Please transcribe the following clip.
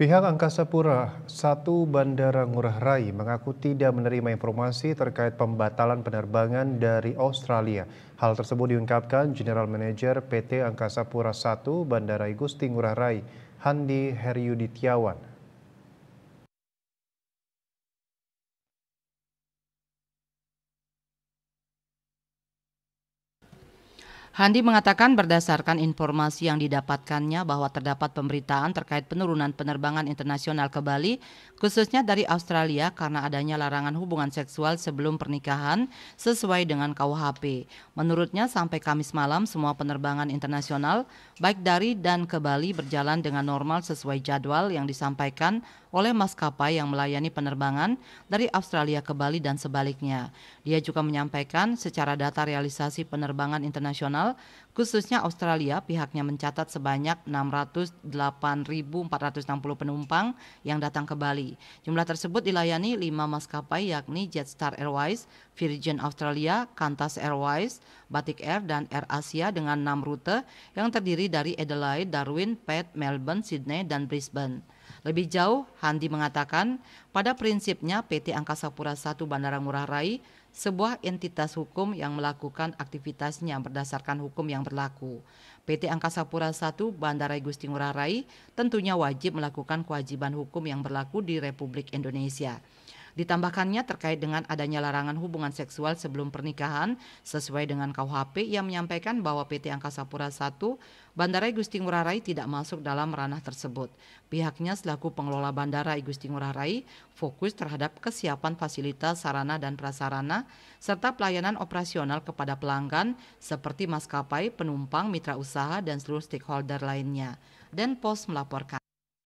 Pihak Angkasa Pura 1 Bandara Ngurah Rai mengaku tidak menerima informasi terkait pembatalan penerbangan dari Australia. Hal tersebut diungkapkan General Manager PT Angkasa Pura 1 Bandara Igusti Ngurah Rai, Handi Heriudi Tiawan. Handi mengatakan berdasarkan informasi yang didapatkannya bahwa terdapat pemberitaan terkait penurunan penerbangan internasional ke Bali, khususnya dari Australia karena adanya larangan hubungan seksual sebelum pernikahan sesuai dengan KUHP. Menurutnya sampai Kamis malam semua penerbangan internasional baik dari dan ke Bali berjalan dengan normal sesuai jadwal yang disampaikan oleh maskapai yang melayani penerbangan dari Australia ke Bali dan sebaliknya. Dia juga menyampaikan secara data realisasi penerbangan internasional internasional, khususnya Australia, pihaknya mencatat sebanyak 608.460 penumpang yang datang ke Bali. Jumlah tersebut dilayani lima maskapai yakni Jetstar Airways, Virgin Australia, Qantas Airways, Batik Air, dan Air Asia dengan enam rute yang terdiri dari Adelaide, Darwin, Perth, Melbourne, Sydney, dan Brisbane. Lebih jauh, Handi mengatakan, pada prinsipnya PT Angkasa Pura I Bandara Ngurah Rai sebuah entitas hukum yang melakukan aktivitasnya berdasarkan hukum yang berlaku. PT Angkasa Pura I Bandara Gusti Ngurah Rai tentunya wajib melakukan kewajiban hukum yang berlaku di Republik Indonesia. Ditambahkannya terkait dengan adanya larangan hubungan seksual sebelum pernikahan sesuai dengan KUHP ia menyampaikan bahwa PT Angkasa Pura I Bandara Igusti Ngurah Rai tidak masuk dalam ranah tersebut. Pihaknya selaku pengelola Bandara Igusti Ngurah Rai fokus terhadap kesiapan fasilitas sarana dan prasarana serta pelayanan operasional kepada pelanggan seperti maskapai, penumpang, mitra usaha, dan seluruh stakeholder lainnya. Dan Pos melaporkan.